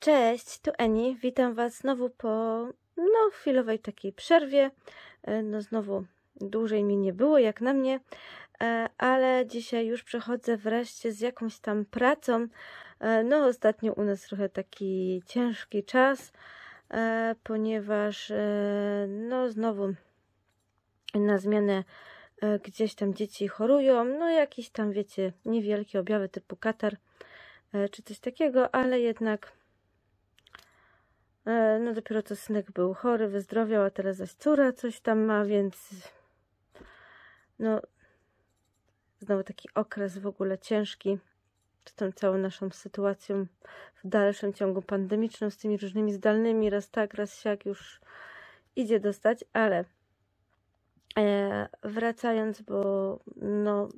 Cześć, tu Eni. Witam Was znowu po no, chwilowej takiej przerwie. E, no, znowu dłużej mi nie było, jak na mnie, e, ale dzisiaj już przechodzę wreszcie z jakąś tam pracą, E, no, ostatnio u nas trochę taki ciężki czas, e, ponieważ e, no znowu na zmianę gdzieś tam dzieci chorują, no jakieś tam wiecie, niewielkie objawy typu katar czy coś takiego, ale jednak no dopiero co synek był chory, wyzdrowiał, a teraz zaś córa coś tam ma, więc no znowu taki okres w ogóle ciężki czy tą całą naszą sytuacją w dalszym ciągu pandemiczną, z tymi różnymi zdalnymi, raz tak, raz siak już idzie dostać, ale e, wracając, bo no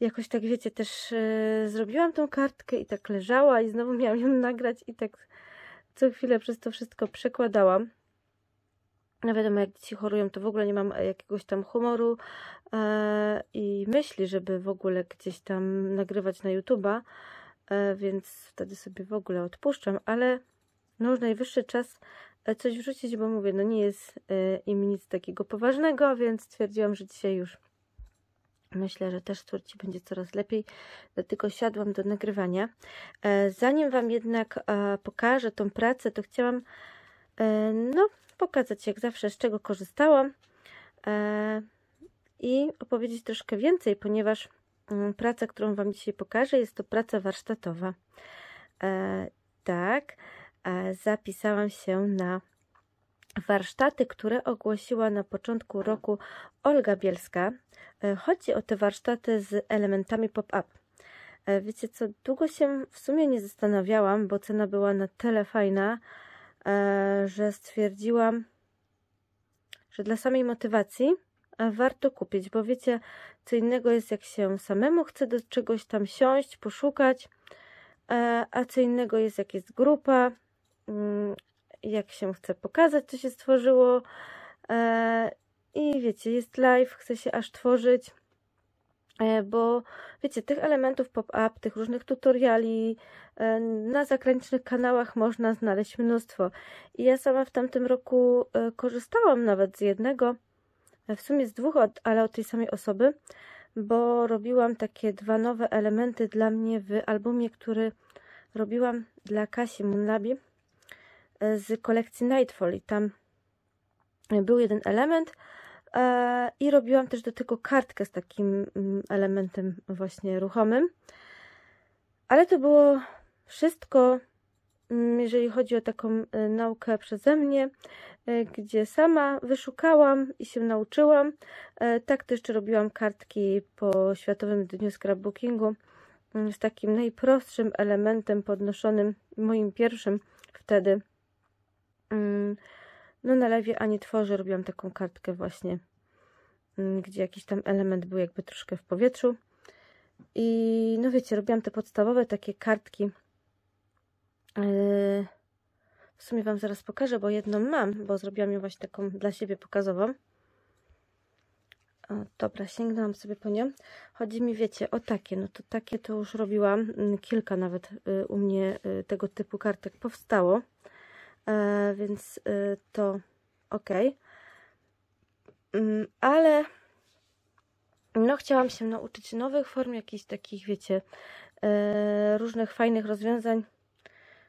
jakoś tak wiecie, też e, zrobiłam tą kartkę i tak leżała i znowu miałam ją nagrać i tak co chwilę przez to wszystko przekładałam. No wiadomo, jak dzieci chorują, to w ogóle nie mam e, jakiegoś tam humoru e, i myśli, żeby w ogóle gdzieś tam nagrywać na YouTube'a, e, więc wtedy sobie w ogóle odpuszczam, ale no już najwyższy czas e, coś wrzucić, bo mówię, no nie jest e, im nic takiego poważnego, więc stwierdziłam, że dzisiaj już myślę, że też córci będzie coraz lepiej, dlatego siadłam do nagrywania. E, zanim Wam jednak e, pokażę tą pracę, to chciałam, e, no pokazać jak zawsze z czego korzystałam e, i opowiedzieć troszkę więcej, ponieważ mm, praca, którą Wam dzisiaj pokażę, jest to praca warsztatowa. E, tak, e, zapisałam się na warsztaty, które ogłosiła na początku roku Olga Bielska. Chodzi o te warsztaty z elementami pop-up. Wiecie co, długo się w sumie nie zastanawiałam, bo cena była na tyle fajna, E, że stwierdziłam, że dla samej motywacji e, warto kupić, bo wiecie, co innego jest, jak się samemu chce do czegoś tam siąść, poszukać, e, a co innego jest, jak jest grupa, mm, jak się chce pokazać, co się stworzyło. I wiecie, jest live, chce się aż tworzyć, bo wiecie, tych elementów pop-up, tych różnych tutoriali, E, na zagranicznych kanałach można znaleźć mnóstwo. I ja sama w tamtym roku e, korzystałam nawet z jednego, e, w sumie z dwóch, ale od tej samej osoby, bo robiłam takie dwa nowe elementy dla mnie w albumie, który robiłam dla Kasi Munlabi z kolekcji Nightfall i tam był jeden element i robiłam też do tego kartkę z takim mm, elementem właśnie ruchomym. Ale to było wszystko, mm, jeżeli chodzi o taką e, naukę przeze mnie, e, gdzie sama wyszukałam i się nauczyłam. E, tak też jeszcze robiłam kartki po Światowym Dniu Scrapbookingu mm, z takim najprostszym elementem podnoszonym, moim pierwszym wtedy. Mm, no na lewie Ani Tworzy robiłam taką kartkę właśnie, gdzie jakiś tam element był jakby troszkę w powietrzu. I no wiecie, robiłam te podstawowe takie kartki w sumie Wam zaraz pokażę, bo jedną mam, bo zrobiłam ją właśnie taką dla siebie pokazową. O, dobra, sięgnęłam sobie po nią. Chodzi mi, wiecie, o takie. No to takie to już robiłam. Mm, kilka nawet y, u mnie y, tego typu kartek powstało. E, więc y, to ok. Mm, ale no chciałam się nauczyć nowych form, jakichś takich, wiecie, e, różnych fajnych rozwiązań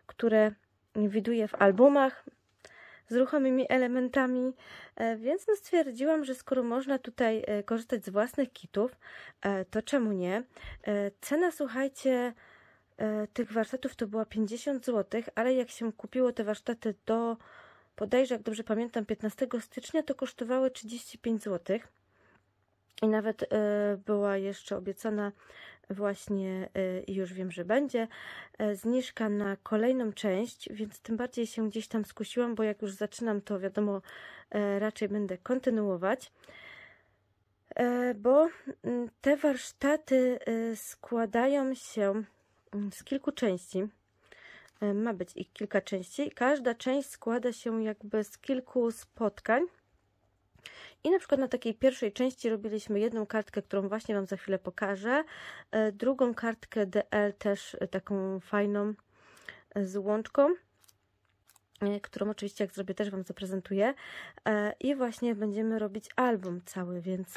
które widuję w albumach z ruchomymi elementami, e, więc no stwierdziłam, że skoro można tutaj e, korzystać z własnych kitów, e, to czemu nie? Cena, słuchajcie, tych warsztatów to była 50 zł, ale jak się kupiło te warsztaty do podejrzewam, jak dobrze pamiętam, 15 stycznia, to kosztowały 35 zł. I nawet była jeszcze obiecana właśnie y, już wiem, że będzie y, zniżka na kolejną część, więc tym bardziej się gdzieś tam skusiłam, bo jak już zaczynam, to wiadomo, y, raczej będę kontynuować. Bo mm, te warsztaty składają się mm, z kilku części. Ma być ich kilka części. Każda część składa się jakby z kilku spotkań i na przykład na takiej pierwszej części robiliśmy jedną kartkę, którą właśnie Wam za chwilę pokażę, e, drugą kartkę DL też e, taką fajną e, z łączką którą oczywiście jak zrobię też Wam zaprezentuję i właśnie będziemy robić album cały, więc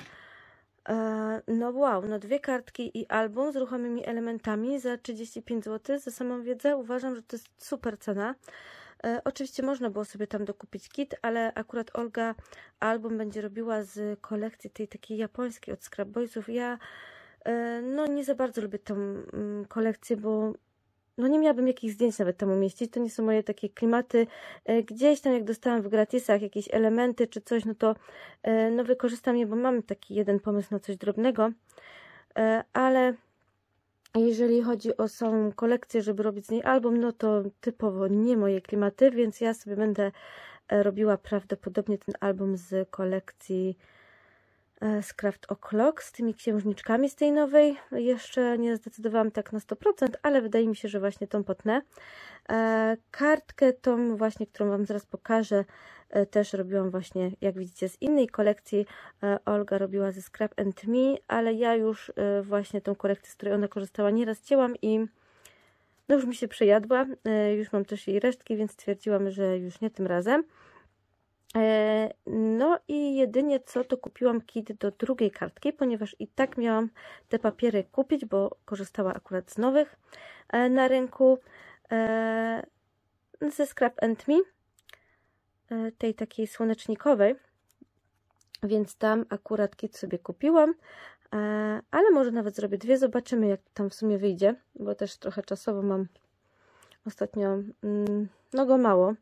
no wow, no dwie kartki i album z ruchomymi elementami za 35 zł za samą wiedzę uważam, że to jest super cena E, oczywiście można było sobie tam dokupić kit, ale akurat Olga album będzie robiła z kolekcji tej takiej japońskiej od Boysów. Ja e, no nie za bardzo lubię tą mm, kolekcję, bo no nie miałabym jakichś zdjęć nawet tam umieścić, to nie są moje takie klimaty. E, gdzieś tam jak dostałam w gratisach jakieś elementy czy coś, no to no wykorzystam je, bo mam taki jeden pomysł na coś drobnego, ale a jeżeli chodzi o samą kolekcję, żeby robić z niej album, no to typowo nie moje klimaty, więc ja sobie będę e, robiła prawdopodobnie ten album z kolekcji E, z Craft O'Clock, z tymi księżniczkami z tej nowej. Jeszcze nie zdecydowałam tak na 100%, ale wydaje mi się, że właśnie tą potnę. E, kartkę tą właśnie, którą Wam zaraz pokażę, e, też robiłam właśnie, jak widzicie, z innej kolekcji. Olga robiła ze Scrap and Me, ale ja już właśnie tą kolekcję, z której ona korzystała, nieraz cięłam i no już mi się przejadła. Już mam też jej resztki, więc stwierdziłam, że już nie tym razem. E, no i jedynie co, to kupiłam kit do drugiej kartki, ponieważ i tak miałam te papiery kupić, bo korzystała akurat z nowych e, na rynku e, ze Scrap and Me, tej takiej słonecznikowej, więc tam akurat kit sobie kupiłam, ale może nawet zrobię dwie, zobaczymy jak tam w sumie wyjdzie, bo też trochę czasowo mam ostatnio mm, no go mało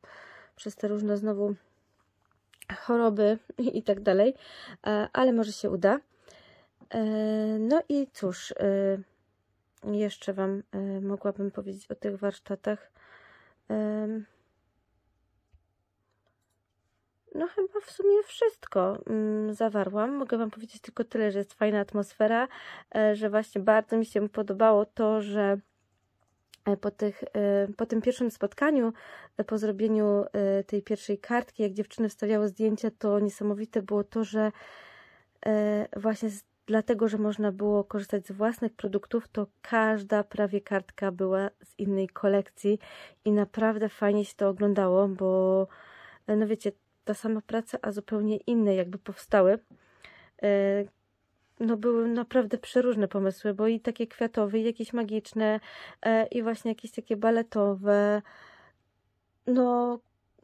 przez te różne znowu choroby i tak dalej, e, ale może się uda. E, no i cóż, e, jeszcze Wam mogłabym powiedzieć o tych warsztatach. No chyba w sumie wszystko mm, zawarłam. Mogę Wam powiedzieć tylko tyle, że jest fajna atmosfera, że właśnie bardzo mi się podobało to, że E, po, tych, e, po tym pierwszym spotkaniu, e, po zrobieniu tej pierwszej kartki, jak dziewczyny wstawiały zdjęcia, to niesamowite było to, że właśnie z, dlatego, że można było korzystać z własnych produktów, to każda prawie kartka była z innej kolekcji i naprawdę fajnie się to oglądało, bo no wiecie, ta sama praca, a zupełnie inne jakby powstały no były naprawdę przeróżne pomysły, bo i takie kwiatowe, i jakieś magiczne, e, i właśnie jakieś takie baletowe, no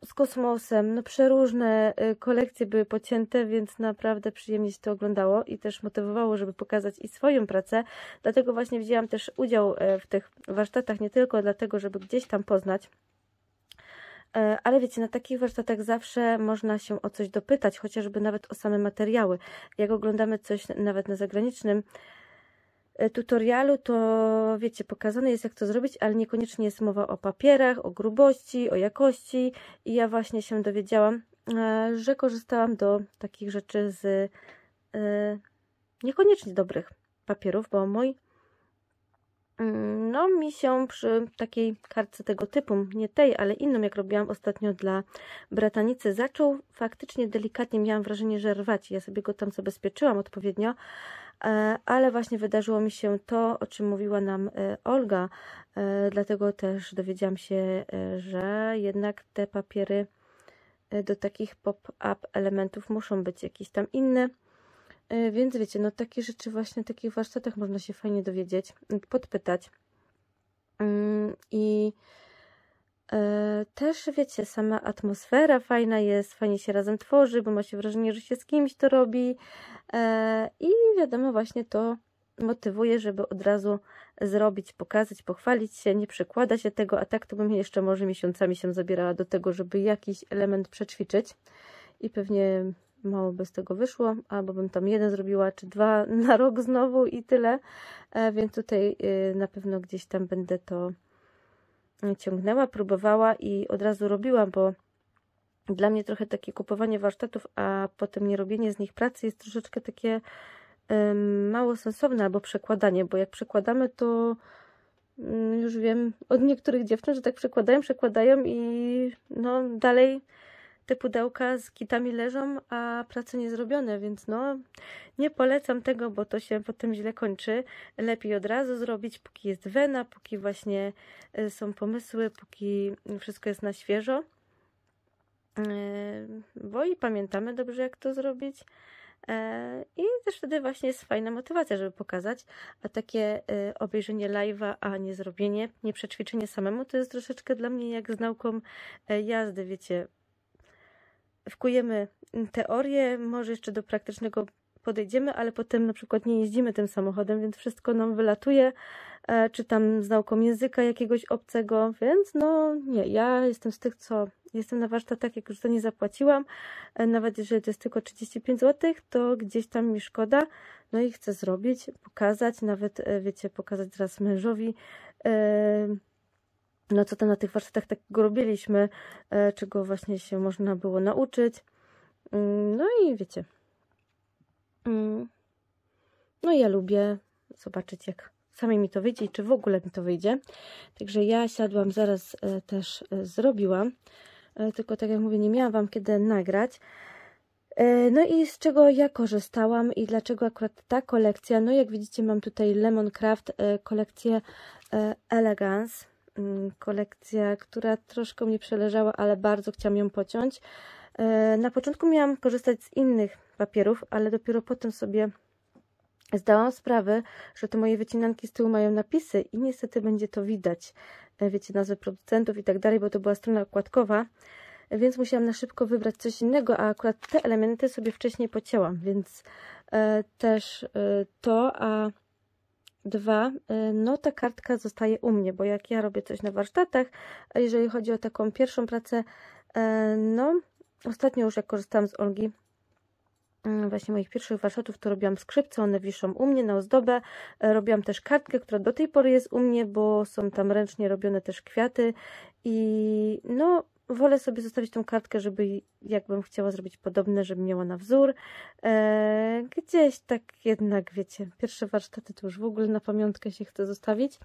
z kosmosem, no przeróżne e, kolekcje były pocięte, więc naprawdę przyjemnie się to oglądało i też motywowało, żeby pokazać i swoją pracę, dlatego właśnie wzięłam też udział e, w tych warsztatach, nie tylko dlatego, żeby gdzieś tam poznać E, ale wiecie, na takich warsztatach zawsze można się o coś dopytać, chociażby nawet o same materiały. Jak oglądamy coś nawet na zagranicznym e, tutorialu, to wiecie, pokazane jest jak to zrobić, ale niekoniecznie jest mowa o papierach, o grubości, o jakości i ja właśnie się dowiedziałam, e, że korzystałam do takich rzeczy z niekoniecznie dobrych papierów, bo mój Mm, no, mi się przy takiej kartce tego typu, nie tej, ale inną, jak robiłam ostatnio dla bratanicy, zaczął faktycznie delikatnie, miałam wrażenie, że rwać. Ja sobie go tam zabezpieczyłam odpowiednio, e, ale właśnie wydarzyło mi się to, o czym mówiła nam e, Olga, e, dlatego też dowiedziałam się, że jednak te papiery do takich pop-up elementów muszą być jakieś tam inne E, więc wiecie, no takie rzeczy właśnie w takich warsztatach można się fajnie dowiedzieć, podpytać. Mm, I e, też wiecie, sama atmosfera fajna jest, fajnie się razem tworzy, bo ma się wrażenie, że się z kimś to robi. E, I wiadomo, właśnie to motywuje, żeby od razu zrobić, pokazać, pochwalić się, nie przekłada się tego, a tak to bym jeszcze może miesiącami się zabierała do tego, żeby jakiś element przećwiczyć i pewnie mało by z tego wyszło, albo bym tam jeden zrobiła, czy dwa na rok znowu i tyle, e, więc tutaj y, na pewno gdzieś tam będę to y, ciągnęła, próbowała i od razu robiła, bo dla mnie trochę takie kupowanie warsztatów, a potem nie robienie z nich pracy jest troszeczkę takie mało sensowne, albo przekładanie, bo jak przekładamy, to mm, już wiem od niektórych dziewczyn, że tak przekładają, przekładają i no dalej te pudełka z kitami leżą, a prace nie zrobione, więc no nie polecam tego, bo to się potem źle kończy. Lepiej od razu zrobić, póki jest wena, póki właśnie e, są pomysły, póki wszystko jest na świeżo. E, bo i pamiętamy dobrze, jak to zrobić. E, I też wtedy właśnie jest fajna motywacja, żeby pokazać, a takie obejrzenie live'a, a nie zrobienie, nie przećwiczenie samemu, to jest troszeczkę dla mnie jak z nauką jazdy, wiecie, wkujemy teorię, może jeszcze do praktycznego podejdziemy, ale potem na przykład nie jeździmy tym samochodem, więc wszystko nam wylatuje, e, czy tam z nauką języka jakiegoś obcego, więc no nie, ja jestem z tych, co jestem na warsztatach, jak już za nie zapłaciłam, e, nawet jeżeli to jest tylko 35 zł, to gdzieś tam mi szkoda, no i chcę zrobić, pokazać, nawet e, wiecie, pokazać teraz mężowi, yy, no co tam na tych warsztatach takiego robiliśmy, e, czego właśnie się można było nauczyć. Mm, no i wiecie. Mm. No ja lubię zobaczyć, jak samej mi to wyjdzie i czy w ogóle mi to wyjdzie. Także ja siadłam, zaraz e, też e, zrobiłam. Tylko tak jak mówię, nie miałam Wam kiedy nagrać. No i z czego ja korzystałam i dlaczego akurat ta kolekcja? No jak widzicie mam tutaj Lemon Craft kolekcję Elegance Mm, kolekcja, która troszkę mnie przeleżała, ale bardzo chciałam ją pociąć. E, na początku miałam korzystać z innych papierów, ale dopiero potem sobie zdałam sprawę, że te moje wycinanki z tyłu mają napisy i niestety będzie to widać, e, wiecie, nazwy producentów i tak dalej, bo to była strona okładkowa, więc musiałam na szybko wybrać coś innego, a akurat te elementy sobie wcześniej pocięłam, więc e, też to, a Dwa, y, no ta kartka zostaje u mnie, bo jak ja robię coś na warsztatach, jeżeli chodzi o taką pierwszą pracę, y, no ostatnio już jak korzystałam z Olgi, y, właśnie moich pierwszych warsztatów, to robiłam skrzypce, one wiszą u mnie na ozdobę. Robiłam też kartkę, która do tej pory jest u mnie, bo są tam ręcznie robione też kwiaty i no wolę sobie zostawić tą kartkę, żeby jakbym chciała zrobić podobne, żeby miała na wzór. Eee, gdzieś tak jednak, wiecie, pierwsze warsztaty to już w ogóle na pamiątkę się chcę zostawić.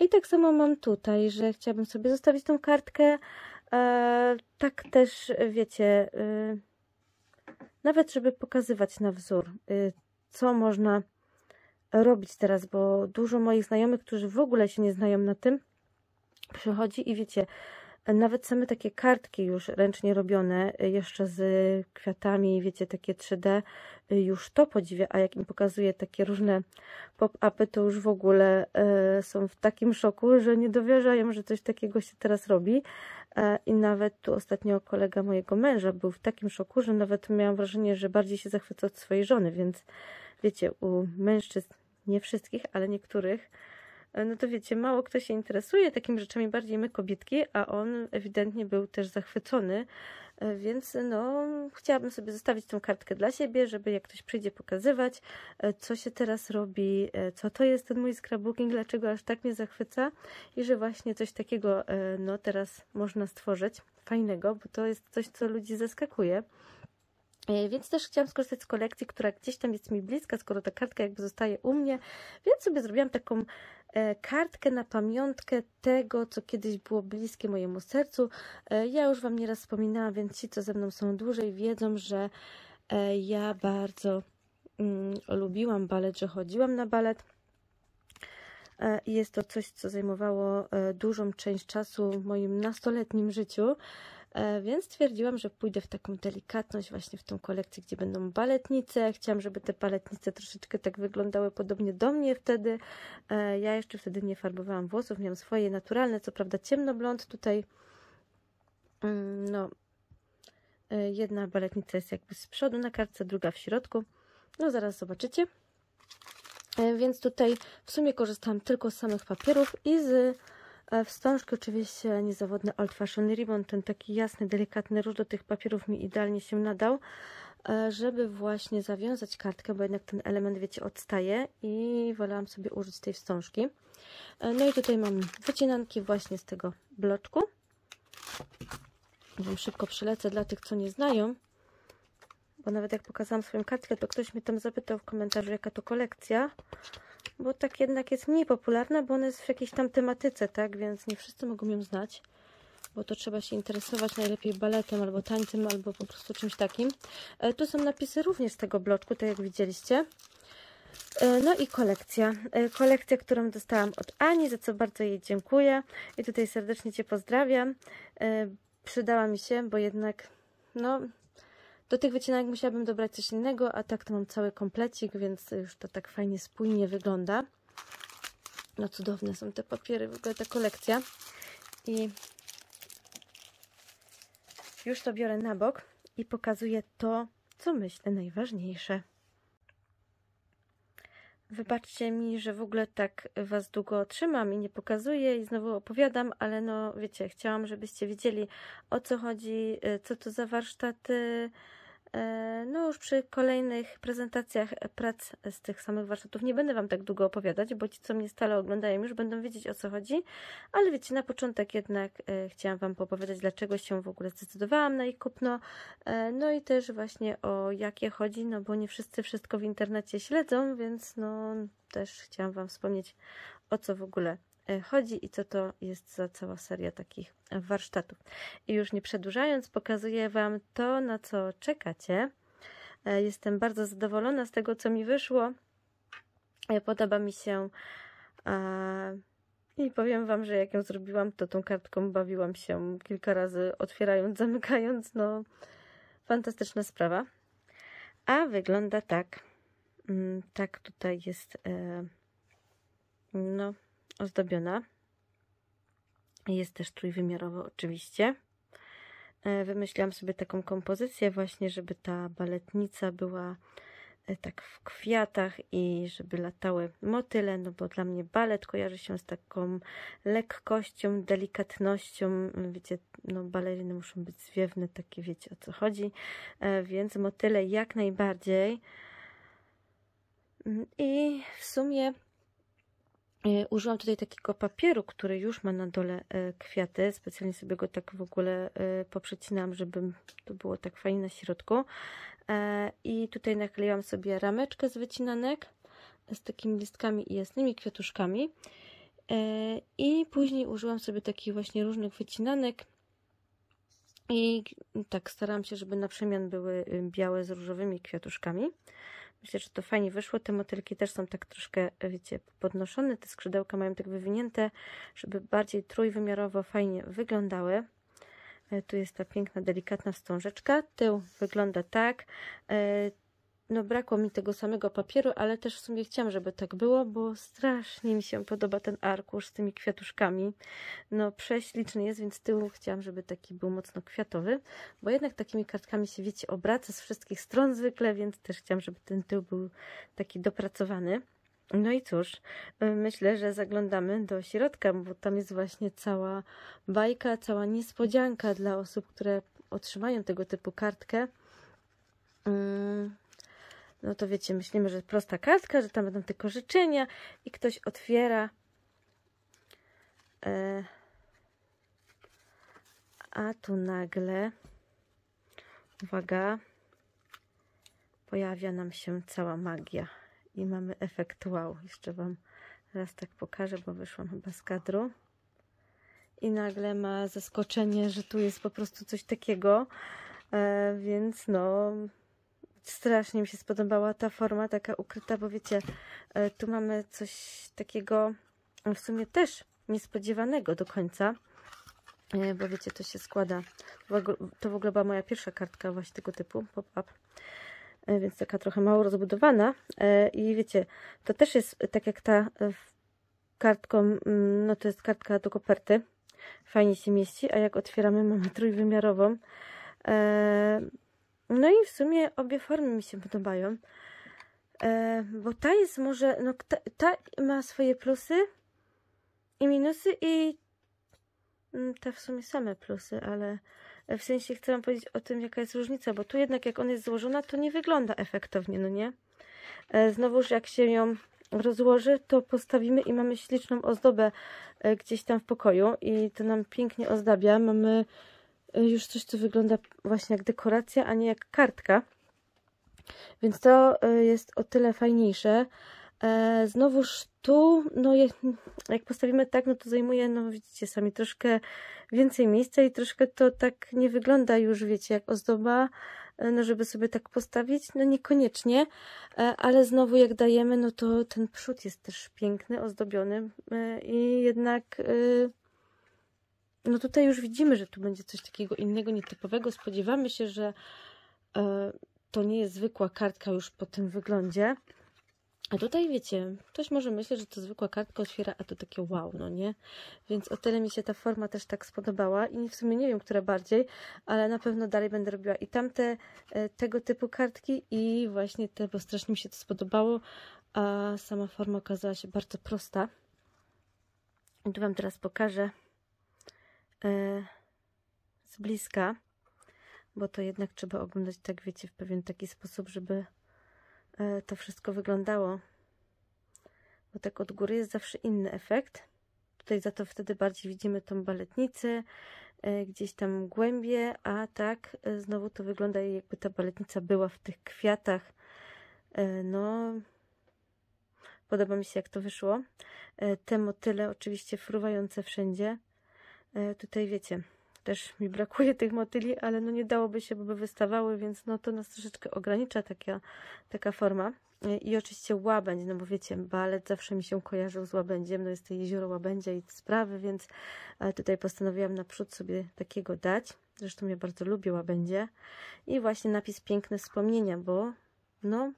I tak samo mam tutaj, że chciałabym sobie zostawić tą kartkę. Eee, tak też, wiecie, eee, nawet żeby pokazywać na wzór, co można robić teraz, bo dużo moich znajomych, którzy w ogóle się nie znają na tym, przychodzi i wiecie, nawet same takie kartki już ręcznie robione, y, jeszcze z kwiatami, wiecie, takie 3D, y, już to podziwia, a jak im pokazuje takie różne pop-upy, to już w ogóle y, są w takim szoku, że nie dowierzają, że coś takiego się teraz robi. E, I nawet tu ostatnio kolega mojego męża był w takim szoku, że nawet miałam wrażenie, że bardziej się zachwyca od swojej żony, więc wiecie, u mężczyzn, nie wszystkich, ale niektórych, E, no to wiecie, mało kto się interesuje takimi rzeczami, bardziej my kobietki, a on ewidentnie był też zachwycony, e, więc no chciałabym sobie zostawić tą kartkę dla siebie, żeby jak ktoś przyjdzie pokazywać, e, co się teraz robi, co to jest ten mój scrapbooking, dlaczego aż tak mnie zachwyca i że właśnie coś takiego no teraz można stworzyć fajnego, bo to jest coś, co ludzi zaskakuje. E, więc też chciałam skorzystać z kolekcji, która gdzieś tam jest mi bliska, skoro ta kartka jakby zostaje u mnie, więc sobie zrobiłam taką e, kartkę na pamiątkę tego, co kiedyś było bliskie mojemu sercu. E, ja już Wam nieraz wspominałam, więc ci, co ze mną są dłużej, wiedzą, że ja bardzo mm, lubiłam balet, że chodziłam na balet. Jest to coś, co zajmowało dużą część czasu w moim nastoletnim życiu. E, więc stwierdziłam, że pójdę w taką delikatność, właśnie w tą kolekcję, gdzie będą baletnice. Chciałam, żeby te baletnice troszeczkę tak wyglądały podobnie do mnie wtedy. E, ja jeszcze wtedy nie farbowałam włosów, miałam swoje naturalne, co prawda ciemnoblond. Tutaj mm, no, e, jedna baletnica jest jakby z przodu na kartce, druga w środku. No zaraz zobaczycie. Więc tutaj w sumie korzystałam tylko z samych papierów i z E, wstążki oczywiście niezawodny Old Fashion Ribbon, ten taki jasny, delikatny róż do tych papierów mi idealnie się nadał, e, żeby właśnie zawiązać kartkę, bo jednak ten element, wiecie, odstaje i wolałam sobie użyć tej wstążki. E, no i tutaj mam wycinanki właśnie z tego bloczku. Wam szybko przelecę dla tych, co nie znają, bo nawet jak pokazałam swoją kartkę, to ktoś mnie tam zapytał w komentarzu, jaka to kolekcja bo tak jednak jest mniej popularna, bo ona jest w jakiejś tam tematyce, tak? Więc nie wszyscy mogą ją znać, bo to trzeba się interesować najlepiej baletem albo tańcem, albo po prostu czymś takim. E, tu są napisy również z tego bloczku, tak jak widzieliście. E, no i kolekcja. E, kolekcja, którą dostałam od Ani, za co bardzo jej dziękuję. I tutaj serdecznie Cię pozdrawiam. Przydała mi się, bo jednak no, do tych wycinanek musiałabym dobrać coś innego, a tak to mam cały komplecik, więc już to tak fajnie, spójnie wygląda. No cudowne są te papiery, w ogóle ta kolekcja. I już to biorę na bok i pokazuję to, co myślę najważniejsze. Wybaczcie mi, że w ogóle tak Was długo trzymam i nie pokazuję i znowu opowiadam, ale no wiecie, chciałam, żebyście wiedzieli o co chodzi, y, co to za warsztaty, E, no już przy kolejnych prezentacjach prac z tych samych warsztatów nie będę Wam tak długo opowiadać, bo ci, co mnie stale oglądają, już będą wiedzieć o co chodzi, ale wiecie, na początek jednak e, chciałam Wam opowiadać, dlaczego się w ogóle zdecydowałam na ich kupno, e, no i też właśnie o jakie chodzi, no bo nie wszyscy wszystko w internecie śledzą, więc no też chciałam Wam wspomnieć o co w ogóle Y, chodzi i co to jest za cała seria takich warsztatów. I już nie przedłużając, pokazuję Wam to, na co czekacie. Y, jestem bardzo zadowolona z tego, co mi wyszło. Y, podoba mi się. I powiem Wam, że jak ją zrobiłam, to tą kartką bawiłam się kilka razy, otwierając, zamykając. No, fantastyczna sprawa. A wygląda tak. Mm, tak tutaj jest. No, ozdobiona. Jest też trójwymiarowo oczywiście. E, wymyśliłam sobie taką kompozycję właśnie, żeby ta baletnica była e, tak w kwiatach i żeby latały motyle, no bo dla mnie balet kojarzy się z taką lekkością, delikatnością, wiecie, no baleriny muszą być zwiewne, takie wiecie o co chodzi, e, więc motyle jak najbardziej mm, i w sumie Y, użyłam tutaj takiego papieru, który już ma na dole y, kwiaty. Specjalnie sobie go tak w ogóle y, poprzecinam, żeby to było tak fajnie na środku. E, I tutaj nakleiłam sobie rameczkę z wycinanek z takimi listkami i jasnymi kwiatuszkami. E, I później użyłam sobie takich właśnie różnych wycinanek. I tak starałam się, żeby na przemian były białe z różowymi kwiatuszkami. Myślę, że to fajnie wyszło. Te motylki też są tak troszkę, wiecie, podnoszone. Te skrzydełka mają tak wywinięte, żeby bardziej trójwymiarowo fajnie wyglądały. E, tu jest ta piękna, delikatna wstążeczka. Tył wygląda tak. E, no brakło mi tego samego papieru, ale też w sumie chciałam, żeby tak było, bo strasznie mi się podoba ten arkusz z tymi kwiatuszkami. No prześliczny jest, więc tył chciałam, żeby taki był mocno kwiatowy, bo jednak takimi kartkami się, wiecie, obraca z wszystkich stron zwykle, więc też chciałam, żeby ten tył był taki dopracowany. No i cóż, y, myślę, że zaglądamy do środka, bo tam jest właśnie cała bajka, cała niespodzianka dla osób, które otrzymają tego typu kartkę. Mm no to wiecie, myślimy, że prosta kartka, że tam będą tylko życzenia i ktoś otwiera. E, a tu nagle, uwaga, pojawia nam się cała magia i mamy efekt wow. Jeszcze Wam raz tak pokażę, bo wyszłam chyba z kadru. I nagle ma zaskoczenie, że tu jest po prostu coś takiego, e, więc no Strasznie mi się spodobała ta forma, taka ukryta, bo wiecie, e, tu mamy coś takiego no w sumie też niespodziewanego do końca, e, bo wiecie, to się składa. To w ogóle była moja pierwsza kartka właśnie tego typu, pop-up e, więc taka trochę mało rozbudowana. I wiecie, to też jest tak jak ta kartką, no to jest kartka do koperty, fajnie się mieści, a jak otwieramy, mamy trójwymiarową. No i w sumie obie formy mi się podobają. E, bo ta jest może, no ta, ta, ma swoje plusy i minusy i mm, te w sumie same plusy, ale w sensie chcę wam powiedzieć o tym, jaka jest różnica, bo tu jednak jak ona jest złożona, to nie wygląda efektownie, no nie? E, znowuż jak się ją rozłoży, to postawimy i mamy śliczną ozdobę e, gdzieś tam w pokoju i to nam pięknie ozdabia. Mamy już coś, co wygląda właśnie jak dekoracja, a nie jak kartka. Więc to e, jest o tyle fajniejsze. E, znowuż tu, no jak, postawimy tak, no to zajmuje, no widzicie sami, troszkę więcej miejsca i troszkę to tak nie wygląda już, wiecie, jak ozdoba, e, no żeby sobie tak postawić, no niekoniecznie, ale znowu jak dajemy, no to ten przód jest też piękny, ozdobiony i jednak no tutaj już widzimy, że tu będzie coś takiego innego, nietypowego. Spodziewamy się, że e, to nie jest zwykła kartka już po tym wyglądzie. A tutaj wiecie, ktoś może myśleć, że to zwykła kartka otwiera, a to takie wow, no nie? Więc o tyle mi się ta forma też tak spodobała i w sumie nie wiem, która bardziej, ale na pewno dalej będę robiła i tamte e, tego typu kartki i właśnie te, bo strasznie mi się to spodobało, a sama forma okazała się bardzo prosta. I tu Wam teraz pokażę. E, z bliska, bo to jednak trzeba oglądać, tak wiecie, w pewien taki sposób, żeby e, to wszystko wyglądało. Bo tak od góry jest zawsze inny efekt. Tutaj za to wtedy bardziej widzimy tą baletnicę, e, gdzieś tam głębie, a tak znowu to wygląda jakby ta baletnica była w tych kwiatach. No, podoba mi się jak to wyszło. Te motyle oczywiście fruwające wszędzie. E, tutaj wiecie, też mi brakuje tych motyli, ale no nie dałoby się, by wystawały, więc no to nas troszeczkę ogranicza taka, taka forma. E, I oczywiście łabędź, no bo wiecie, balet zawsze mi się kojarzył z łabędziem, no jest to jezioro łabędzia i sprawy, więc e, tutaj postanowiłam naprzód sobie takiego dać. Zresztą ja bardzo lubię łabędzie. I właśnie napis piękne wspomnienia, bo no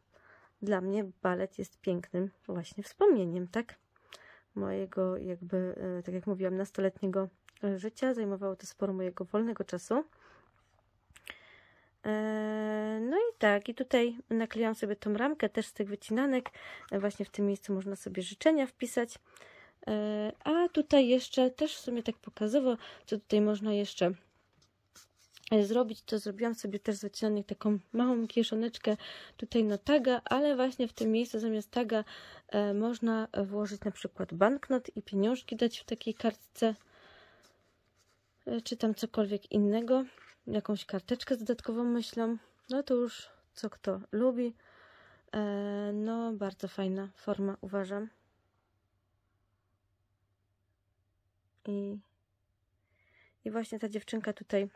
dla mnie balet jest pięknym właśnie wspomnieniem, tak? Mojego jakby, tak jak mówiłam, nastoletniego życia, zajmowało to sporo mojego wolnego czasu. E, no i tak, i tutaj naklejam sobie tą ramkę też z tych wycinanek. E, właśnie w tym miejscu można sobie życzenia wpisać. E, a tutaj jeszcze, też w sumie tak pokazowo, co tutaj można jeszcze zrobić, to zrobiłam sobie też z wycinanek taką małą kieszoneczkę tutaj na taga, ale właśnie w tym miejscu zamiast taga można włożyć na przykład banknot i pieniążki dać w takiej kartce. E, czy tam cokolwiek innego, jakąś karteczkę z dodatkową myślą, no to już co kto lubi. E, no, bardzo fajna forma, uważam. I, i właśnie ta dziewczynka tutaj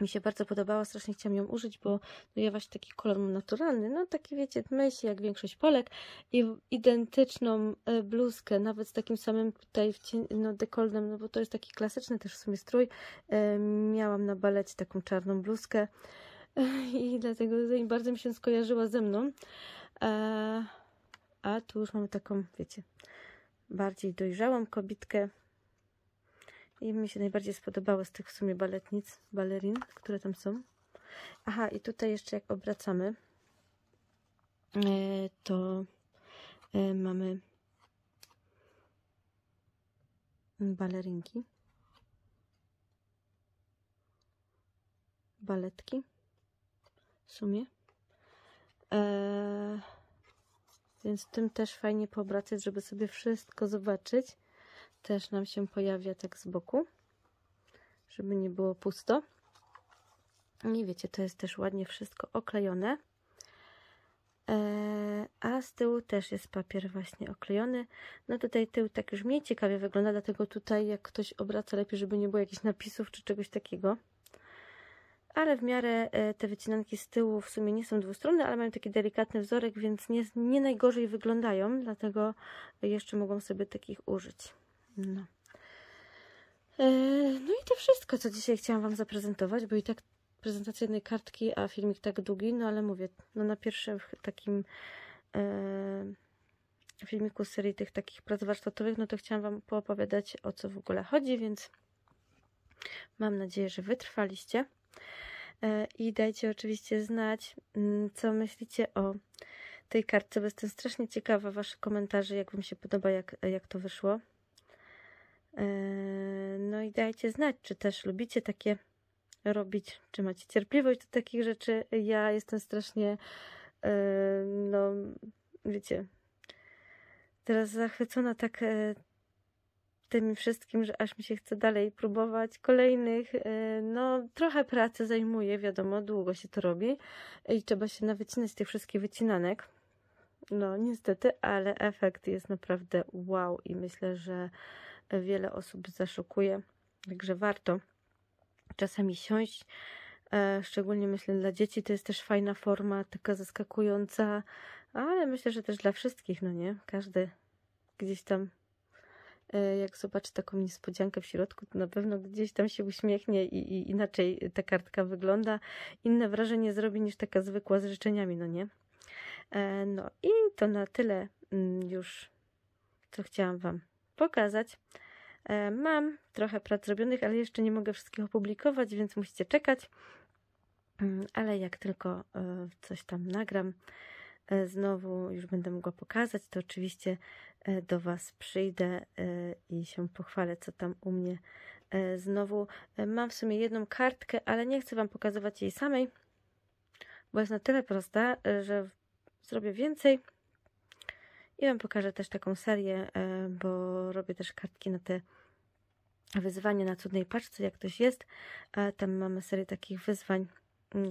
mi się bardzo podobała, strasznie chciałam ją użyć, bo no ja właśnie taki kolor mam naturalny, no taki wiecie, myśli jak większość Polek i identyczną e, bluzkę, nawet z takim samym tutaj no, dekoltem, no bo to jest taki klasyczny też w sumie strój, e, miałam na balecie taką czarną bluzkę i dlatego bardzo mi się skojarzyła ze mną, a, e, a tu już mamy taką, wiecie, bardziej dojrzałą kobitkę, i mi się najbardziej spodobały z tych w sumie baletnic, balerin, które tam są. Aha, i tutaj jeszcze jak obracamy, e, to e, mamy balerinki. Baletki w sumie. Więc e, więc tym też fajnie poobracać, żeby sobie wszystko zobaczyć też nam się pojawia tak z boku, żeby nie było pusto. I wiecie, to jest też ładnie wszystko oklejone. Eee, a z tyłu też jest papier właśnie oklejony. No tutaj tył tak już mniej ciekawie wygląda, dlatego tutaj jak ktoś obraca lepiej, żeby nie było jakichś napisów czy czegoś takiego. Ale w miarę e, te wycinanki z tyłu w sumie nie są dwustronne, ale mają taki delikatny wzorek, więc nie, nie najgorzej wyglądają, dlatego jeszcze mogą sobie takich użyć. No. E, no i to wszystko, co dzisiaj chciałam Wam zaprezentować, bo i tak prezentacja jednej kartki, a filmik tak długi, no ale mówię, no na pierwszym takim e, filmiku z serii tych takich prac warsztatowych, no to chciałam Wam poopowiadać o co w ogóle chodzi, więc mam nadzieję, że wytrwaliście e, i dajcie oczywiście znać, mm, co myślicie o tej kartce, bo jestem strasznie ciekawa Waszych komentarzy, jak Wam się podoba, jak, jak to wyszło. Yy, no i dajcie znać, czy też lubicie takie robić, czy macie cierpliwość do takich rzeczy. Ja jestem strasznie, yy, no wiecie, teraz zachwycona tak yy, tym wszystkim, że aż mi się chce dalej próbować kolejnych. No, trochę pracy zajmuje, wiadomo, długo się to robi i trzeba się nawycinać tych wszystkich wycinanek. No, niestety, ale efekt jest naprawdę wow i myślę, że wiele osób zaszokuje, także warto czasami siąść. E, szczególnie myślę dla dzieci to jest też fajna forma, taka zaskakująca, ale myślę, że też dla wszystkich, no nie? Każdy gdzieś tam, e, jak zobaczy taką niespodziankę w środku, to na pewno gdzieś tam się uśmiechnie i, i inaczej ta kartka wygląda. Inne wrażenie zrobi niż taka zwykła z życzeniami, no nie? E, no i to na tyle mm, już, co chciałam Wam pokazać. E, mam trochę prac zrobionych, ale jeszcze nie mogę wszystkich opublikować, więc musicie czekać. Mm, ale jak tylko e, coś tam nagram, e, znowu już będę mogła pokazać, to oczywiście do Was przyjdę i się pochwalę, co tam u mnie znowu. Mam w sumie jedną kartkę, ale nie chcę Wam pokazywać jej samej, bo jest na tyle prosta, że zrobię więcej i Wam pokażę też taką serię, e, bo robię też kartki na te wyzwania na cudnej paczce, jak ktoś jest. E, tam mamy serię takich wyzwań,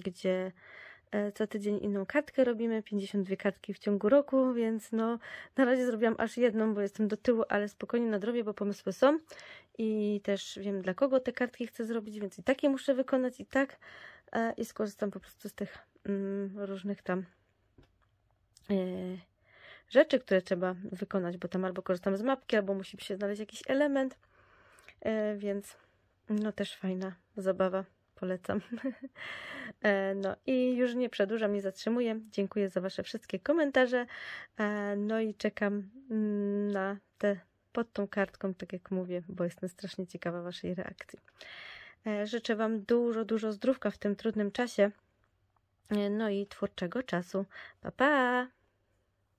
gdzie e, co tydzień inną kartkę robimy, 52 kartki w ciągu roku, więc no na razie zrobiłam aż jedną, bo jestem do tyłu, ale spokojnie na drobie, bo pomysły są i też wiem dla kogo te kartki chcę zrobić, więc i takie muszę wykonać i tak i skorzystam po prostu z tych różnych tam rzeczy, które trzeba wykonać, bo tam albo korzystam z mapki, albo musi się znaleźć jakiś element, e, więc no też fajna zabawa, polecam. E, no i już nie przedłużam, nie zatrzymuję. Dziękuję za Wasze wszystkie komentarze, e, no i czekam mm, na te pod tą kartką, tak jak mówię, bo jestem strasznie ciekawa Waszej reakcji. Życzę Wam dużo, dużo zdrówka w tym trudnym czasie. No i twórczego czasu. Pa, pa!